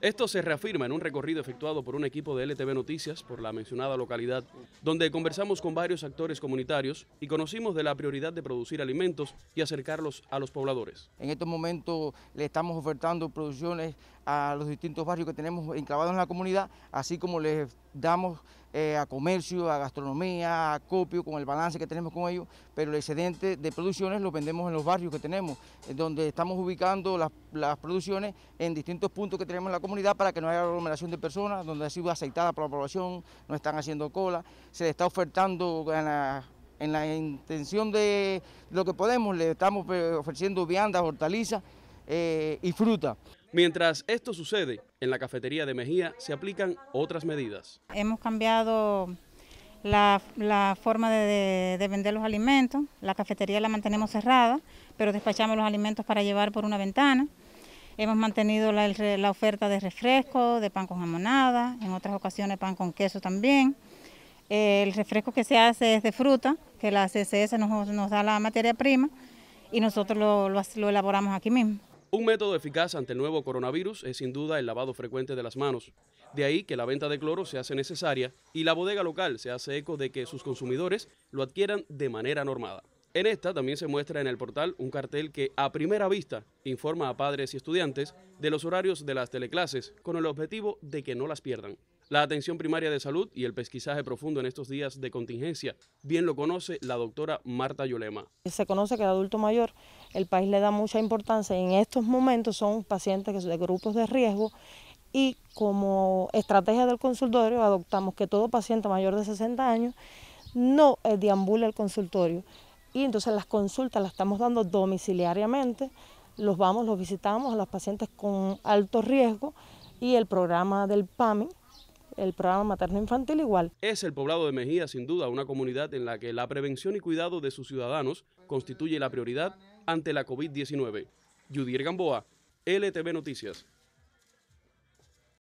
Esto se reafirma en un recorrido efectuado por un equipo de LTV Noticias por la mencionada localidad, donde conversamos con varios actores comunitarios y conocimos de la prioridad de producir alimentos y acercarlos a los pobladores. En estos momentos le estamos ofertando producciones a los distintos barrios que tenemos enclavados en la comunidad, así como les damos eh, a comercio, a gastronomía, a copio con el balance que tenemos con ellos, pero el excedente de producciones lo vendemos en los barrios que tenemos, eh, donde estamos ubicando las, producciones en distintos puntos que tenemos en la comunidad para que no haya aglomeración de personas, donde ha sido aceitada por la población, no están haciendo cola, se le está ofertando en la, intención de lo que podemos, le estamos eh, ofreciendo viandas, hortalizas y fruta. Mientras esto sucede, en la cafetería de Mejía se aplican otras medidas. Hemos cambiado la, forma de, vender los alimentos. La cafetería la mantenemos cerrada, pero despachamos los alimentos para llevar por una ventana. Hemos mantenido la, oferta de refresco, de pan con jamonada, en otras ocasiones pan con queso también. Eh, el refresco que se hace es de fruta, que la CCS nos, da la materia prima y nosotros lo elaboramos aquí mismo. Un método eficaz ante el nuevo coronavirus es sin duda el lavado frecuente de las manos. De ahí que la venta de cloro se hace necesaria y la bodega local se hace eco de que sus consumidores lo adquieran de manera normada. En esta también se muestra en el portal un cartel que a primera vista informa a padres y estudiantes de los horarios de las teleclases con el objetivo de que no las pierdan. La atención primaria de salud y el pesquisaje profundo en estos días de contingencia, bien lo conoce la doctora Marta Yolema. Se conoce que el adulto mayor, el país le da mucha importancia y en estos momentos son pacientes de grupos de riesgo y como estrategia del consultorio adoptamos que todo paciente mayor de 60 años no eh, deambule el consultorio y entonces las consultas las estamos dando domiciliariamente, los vamos, los visitamos a los pacientes con alto riesgo y el programa del PAMI el programa materno-infantil igual. Es el poblado de Mejía, sin duda, una comunidad en la que la prevención y cuidado de sus ciudadanos constituye la prioridad ante la COVID-19. Yudir Gamboa, LTV Noticias.